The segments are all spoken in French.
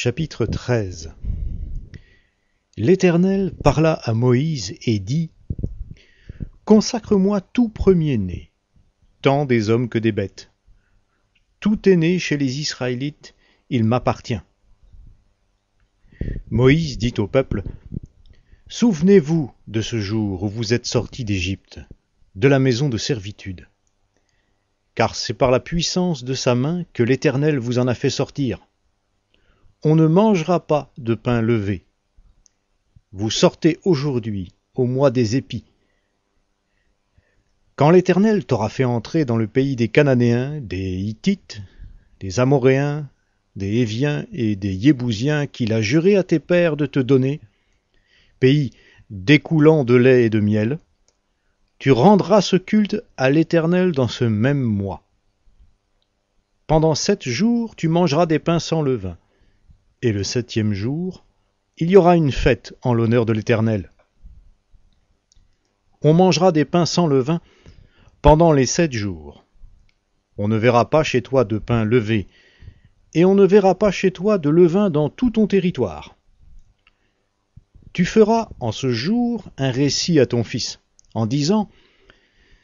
Chapitre 13 L'Éternel parla à Moïse et dit Consacre-moi tout premier-né, tant des hommes que des bêtes. Tout est né chez les Israélites, il m'appartient. Moïse dit au peuple Souvenez-vous de ce jour où vous êtes sortis d'Égypte, de la maison de servitude. Car c'est par la puissance de sa main que l'Éternel vous en a fait sortir on ne mangera pas de pain levé. Vous sortez aujourd'hui au mois des épis. Quand l'Éternel t'aura fait entrer dans le pays des Cananéens, des Hittites, des Amoréens, des Héviens et des Yébousiens qu'il a juré à tes pères de te donner, pays découlant de lait et de miel, tu rendras ce culte à l'Éternel dans ce même mois. Pendant sept jours tu mangeras des pains sans levain, et le septième jour, il y aura une fête en l'honneur de l'Éternel. On mangera des pains sans levain pendant les sept jours. On ne verra pas chez toi de pain levé, et on ne verra pas chez toi de levain dans tout ton territoire. Tu feras en ce jour un récit à ton fils, en disant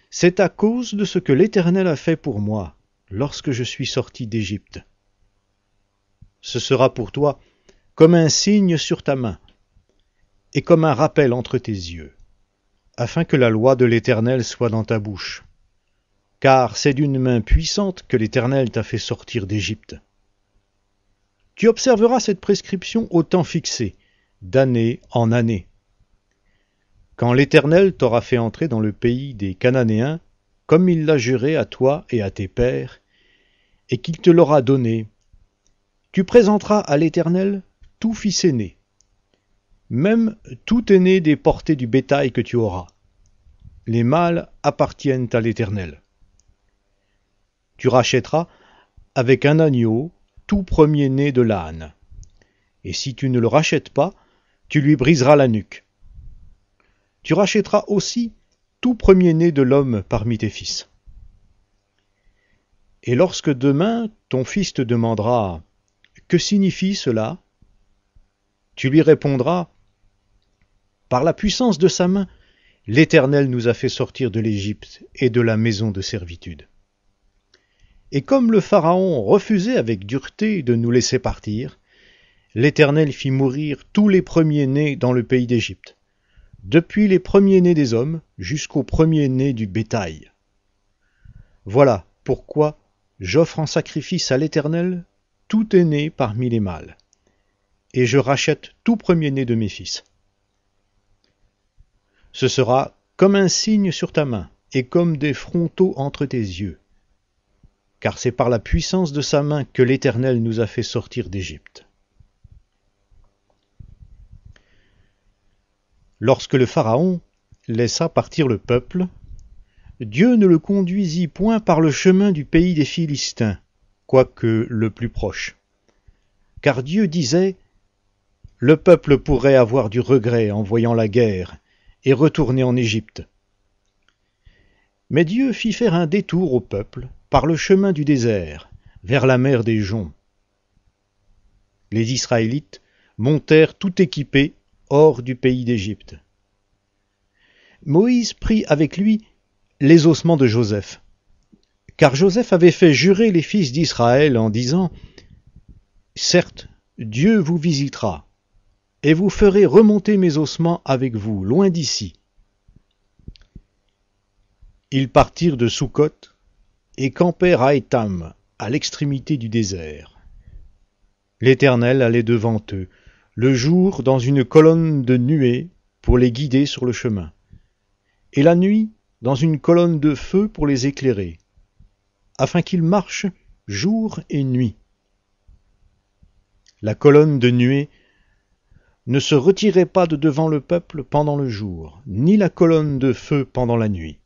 C'est à cause de ce que l'Éternel a fait pour moi lorsque je suis sorti d'Égypte ce sera pour toi comme un signe sur ta main et comme un rappel entre tes yeux, afin que la loi de l'Éternel soit dans ta bouche. Car c'est d'une main puissante que l'Éternel t'a fait sortir d'Égypte. Tu observeras cette prescription au temps fixé, d'année en année. Quand l'Éternel t'aura fait entrer dans le pays des Cananéens, comme il l'a juré à toi et à tes pères, et qu'il te l'aura donné tu présenteras à l'Éternel tout fils aîné, même tout aîné des portées du bétail que tu auras. Les mâles appartiennent à l'Éternel. Tu rachèteras avec un agneau tout premier-né de l'âne. Et si tu ne le rachètes pas, tu lui briseras la nuque. Tu rachèteras aussi tout premier-né de l'homme parmi tes fils. Et lorsque demain ton fils te demandera que signifie cela Tu lui répondras Par la puissance de sa main, l'Éternel nous a fait sortir de l'Égypte et de la maison de servitude. Et comme le Pharaon refusait avec dureté de nous laisser partir, l'Éternel fit mourir tous les premiers-nés dans le pays d'Égypte, depuis les premiers-nés des hommes jusqu'aux premiers-nés du bétail. Voilà pourquoi j'offre en sacrifice à l'Éternel tout né parmi les mâles, et je rachète tout premier-né de mes fils. Ce sera comme un signe sur ta main, et comme des frontaux entre tes yeux, car c'est par la puissance de sa main que l'Éternel nous a fait sortir d'Égypte. Lorsque le Pharaon laissa partir le peuple, Dieu ne le conduisit point par le chemin du pays des Philistins, quoique le plus proche. Car Dieu disait Le peuple pourrait avoir du regret en voyant la guerre et retourner en Égypte. Mais Dieu fit faire un détour au peuple par le chemin du désert, vers la mer des Joncs. Les Israélites montèrent tout équipés hors du pays d'Égypte. Moïse prit avec lui les ossements de Joseph, car Joseph avait fait jurer les fils d'Israël en disant Certes, Dieu vous visitera, et vous ferez remonter mes ossements avec vous, loin d'ici. Ils partirent de soukoth et campèrent à Etam, à l'extrémité du désert. L'Éternel allait devant eux, le jour dans une colonne de nuée pour les guider sur le chemin, et la nuit dans une colonne de feu pour les éclairer afin qu'il marche jour et nuit. La colonne de nuée ne se retirait pas de devant le peuple pendant le jour, ni la colonne de feu pendant la nuit.